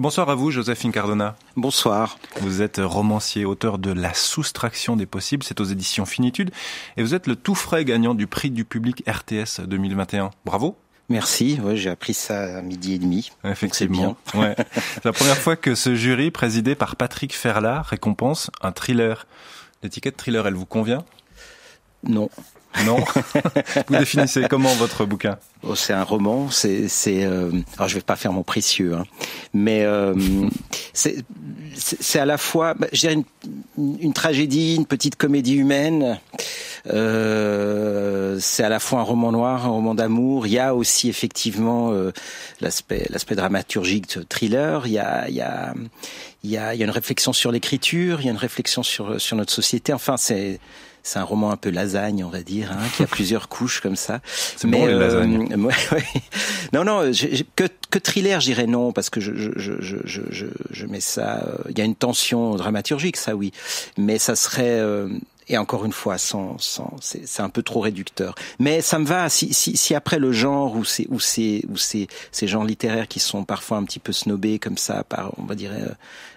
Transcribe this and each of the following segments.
Bonsoir à vous, Joséphine Cardona. Bonsoir. Vous êtes romancier, auteur de La soustraction des possibles, c'est aux éditions Finitude, et vous êtes le tout frais gagnant du prix du public RTS 2021. Bravo. Merci, ouais, j'ai appris ça à midi et demi. Effectivement. C'est bien. ouais. C'est la première fois que ce jury, présidé par Patrick Ferlat, récompense un thriller. L'étiquette thriller, elle vous convient Non. Non. Vous définissez comment votre bouquin oh, C'est un roman. C'est, c'est. Euh... Alors je vais pas faire mon précieux, hein. mais euh, c'est, c'est à la fois, bah, j'ai une, une tragédie, une petite comédie humaine. Euh, c'est à la fois un roman noir, un roman d'amour. Il y a aussi effectivement euh, l'aspect, l'aspect dramaturgique, de thriller. Il y a, il y a, il y a, il y a une réflexion sur l'écriture. Il y a une réflexion sur sur notre société. Enfin, c'est c'est un roman un peu lasagne, on va dire, hein, qui a plusieurs couches comme ça. C'est bon euh, Non, non, que, que thriller, j'irais non, parce que je, je, je, je, je mets ça. Euh, il y a une tension dramaturgique, ça oui, mais ça serait euh, et encore une fois, sans, sans, c'est un peu trop réducteur. Mais ça me va si, si, si après le genre où c'est, où c'est, ou c'est ces genres littéraires qui sont parfois un petit peu snobés comme ça par, on va dire,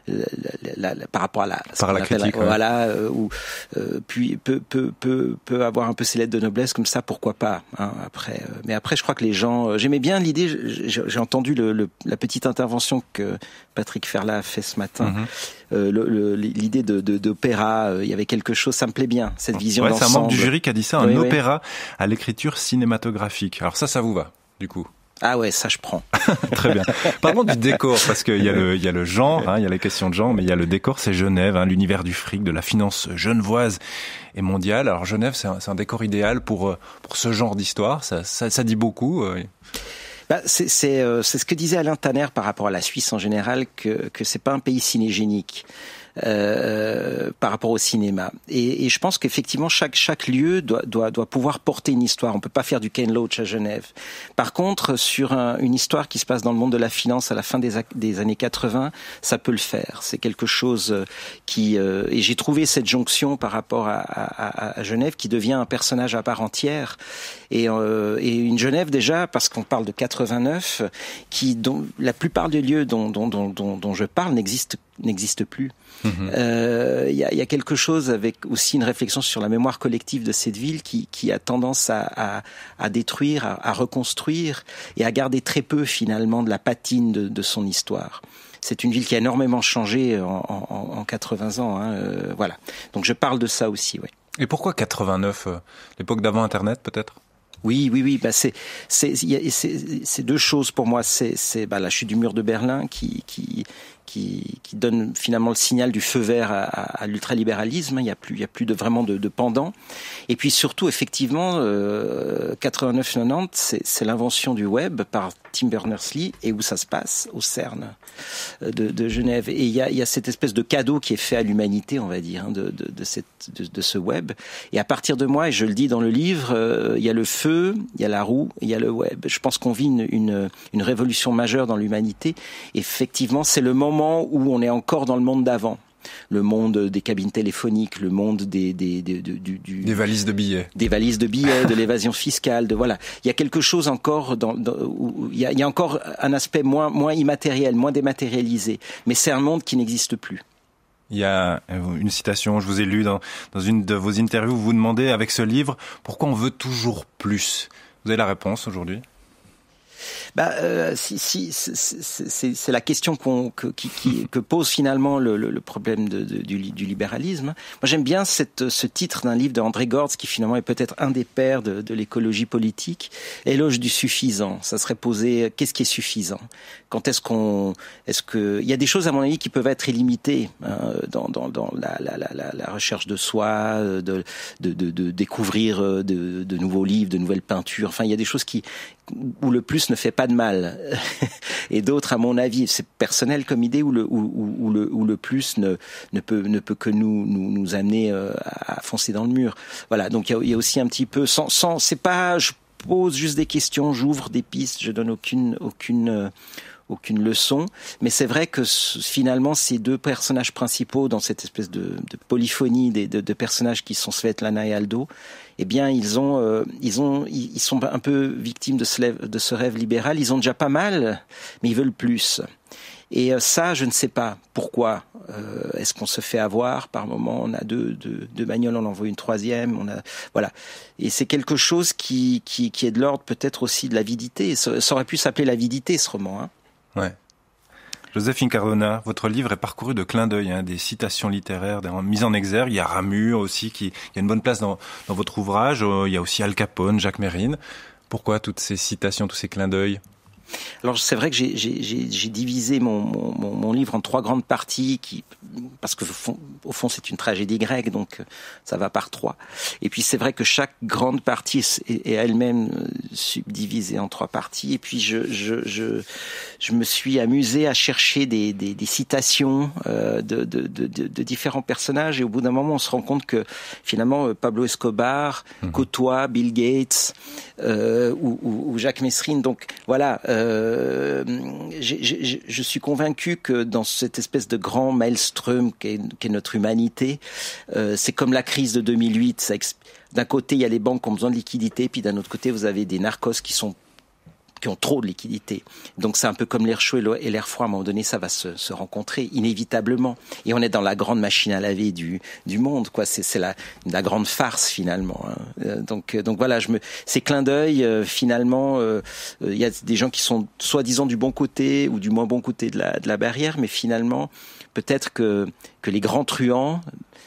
euh, la, par rapport à la, par la critique, voilà, euh, ou euh, puis peut, peut, peut, peut avoir un peu ses lettres de noblesse comme ça, pourquoi pas hein, Après, mais après, je crois que les gens, j'aimais bien l'idée. J'ai entendu le, la petite intervention que Patrick Ferla a fait ce matin. Mm-hmm. l'idée de d'opéra, il y avait quelque chose, ça me plaît bien, cette vision d'ensemble. C'est un membre du jury qui a dit ça, un opéra à l'écriture cinématographique. Alors ça, ça vous va, du coup ah ouais, ça je prends. Très bien. Parlons du décor, parce qu'il y, a le, y a le genre, hein, il y a les questions de genre, mais il y a le décor, c'est Genève, hein, l'univers du fric, de la finance genevoise et mondiale. Alors Genève, c'est un, un, décor idéal pour, euh, pour ce genre d'histoire, ça, ça, dit beaucoup. Euh, bah, euh, c'est ce que disait Alain Tanner par rapport à la Suisse en général, que, que c'est pas un pays cinégénique. Euh, par rapport au cinéma. Et, je pense qu'effectivement, chaque, chaque lieu doit, doit, pouvoir porter une histoire. On peut pas faire du Ken Loach à Genève. Par contre, sur une histoire qui se passe dans le monde de la finance à la fin des, années 80, ça peut le faire. C'est quelque chose euh, qui... Euh, et j'ai trouvé cette jonction par rapport à, Genève qui devient un personnage à part entière. Et, euh, une Genève déjà, parce qu'on parle de 89, qui dont la plupart des lieux dont, dont je parle n'existent n'existe plus. Mhm. Euh, il y, a, quelque chose avec aussi une réflexion sur la mémoire collective de cette ville qui, a tendance à, détruire, à, reconstruire et à garder très peu finalement de la patine de, son histoire. C'est une ville qui a énormément changé en, 80 ans. Hein, euh, voilà. Donc je parle de ça aussi. Et pourquoi 89 euh, L'époque d'avant Internet peut-être oui, oui, oui. Bah c'est, deux choses pour moi. C'est, c'est bah, la chute du mur de Berlin qui, qui, donne finalement le signal du feu vert à, à, l'ultralibéralisme. Hein. Il n'y a plus, il y a plus de, vraiment de, de pendant. Et puis surtout, effectivement, euh, 89-90, c'est l'invention du web par Tim Berners-Lee et où ça se passe au CERN euh, de, Genève. Et il y a, cette espèce de cadeau qui est fait à l'humanité, on va dire, hein, de, ce web. Et à partir de moi, et je le dis dans le livre, euh, il y a le feu, il y a la roue, il y a le web. Je pense qu'on vit une révolution majeure dans l'humanité. Effectivement, c'est le moment où on est encore dans le monde d'avant le monde des cabines téléphoniques, le monde des des des, valises de billets, des valises de billets, de l'évasion fiscale, de voilà. Il y a quelque chose encore dans, où il y, a, encore un aspect moins moins immatériel, moins dématérialisé, mais c'est un monde qui n'existe plus. Il y a euh, une citation, je vous ai lu dans, dans une de vos interviews, vous vous demandez avec ce livre pourquoi on veut toujours plus. Vous avez la réponse aujourd'hui bah, euh, si, si, c'est la question qu'on que, qui, qui, que pose finalement le, le, le problème de, du, du, libéralisme. Moi, j'aime bien cette, ce titre d'un livre de André Gordes qui finalement est peut-être un des pères de, de l'écologie politique, Éloge du suffisant. Ça serait posé, qu'est-ce qui est suffisant Quand est-ce qu'on... Est-ce que... Il y a des choses, à mon avis, qui peuvent être illimitées hein, dans, dans, dans la, la, la, la, recherche de soi, de, de, de, de découvrir euh, de, nouveaux livres, de nouvelles peintures. Enfin, il y a des choses qui où le plus ne fait pas de mal. et d'autres, à mon avis, c'est personnel comme idée, où le, le, le plus ne, ne, peut, ne peut que nous, nous, amener euh, à, foncer dans le mur. Voilà, donc il y a, aussi un petit peu, sans, sans c'est pas, je pose juste des questions, j'ouvre des pistes, je donne aucune, aucune, euh, aucune leçon. Mais c'est vrai que finalement, ces deux personnages principaux, dans cette espèce de, polyphonie des, de, personnages qui sont Svetlana et Aldo, eh bien, ils ont, euh, ils ont, ils sont un peu victimes de ce, rêve, de ce rêve libéral. Ils ont déjà pas mal, mais ils veulent plus. Et euh, ça, je ne sais pas pourquoi. Euh, est-ce qu'on se fait avoir par moment On a deux, deux, bagnoles, on envoie une troisième. On a voilà. Et c'est quelque chose qui, qui, qui est de l'ordre peut-être aussi de l'avidité. Ça, aurait pu s'appeler l'avidité ce roman. Hein. Ouais. Joséphine Cardona, votre livre est parcouru de clins d'œil, hein, des citations littéraires, des mises en exergue. Il y a Ramur aussi, qui y a une bonne place dans, votre ouvrage. Euh, il y a aussi Al Capone, Jacques Mérine. Pourquoi toutes ces citations, tous ces clins d'œil alors c'est vrai que j'ai divisé mon, mon, livre en trois grandes parties qui, parce que au fond c'est une tragédie grecque, donc euh, ça va par trois. Et puis c'est vrai que chaque grande partie est, elle-même euh, subdivisée en trois parties. Et puis je, je, je, je me suis amusé à chercher des, des, des citations euh, de, de, de, de, différents personnages, et au bout d'un moment on se rend compte que finalement Pablo Escobar, mmh. Bill Gates euh, ou, ou, Jacques Messrine, donc voilà, euh, je suis convaincu que dans cette espèce de grand maelstrom qu'est notre humanité. Euh, c'est comme la crise de 2008. D'un côté, il y a les banques qui ont besoin de liquidités, puis d'un autre côté, vous avez des narcos qui sont qui ont trop de liquidités. Donc c'est un peu comme l'air chaud et l'air froid, à un moment donné, ça va se, rencontrer inévitablement. Et on est dans la grande machine à laver du, monde, quoi. C'est la, grande farce finalement. Hein. Euh, donc, euh, donc voilà, je me, clins d'œil, euh, finalement, il y a des gens qui sont soi-disant du bon côté ou du moins bon côté de la, de la barrière, mais finalement, peut-être que, que les grands truands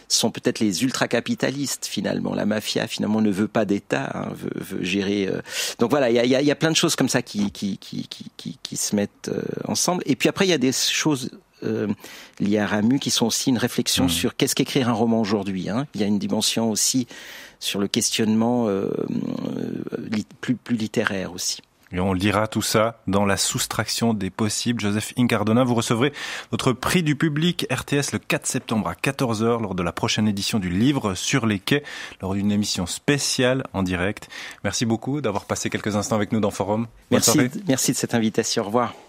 sont peut-être les ultra-capitalistes finalement. La mafia finalement ne veut pas d'État, hein, veut, gérer. Euh. Donc voilà, il y a, plein de choses comme ça qui, qui, qui, qui, se mettent euh, ensemble. Et puis après, il y a des choses euh, liées à Ramu qui sont aussi une réflexion mmh. sur qu'est-ce qu'écrire un roman aujourd'hui. Hein. Il y a une dimension aussi sur le questionnement plus littéraire aussi. Et on lira tout ça dans la soustraction des possibles. Joseph Incardona, vous recevrez votre prix du public RTS le 4 septembre à 14h lors de la prochaine édition du livre sur les quais, lors d'une émission spéciale en direct. Merci beaucoup d'avoir passé quelques instants avec nous dans Forum. Merci, merci de cette invitation. Au revoir.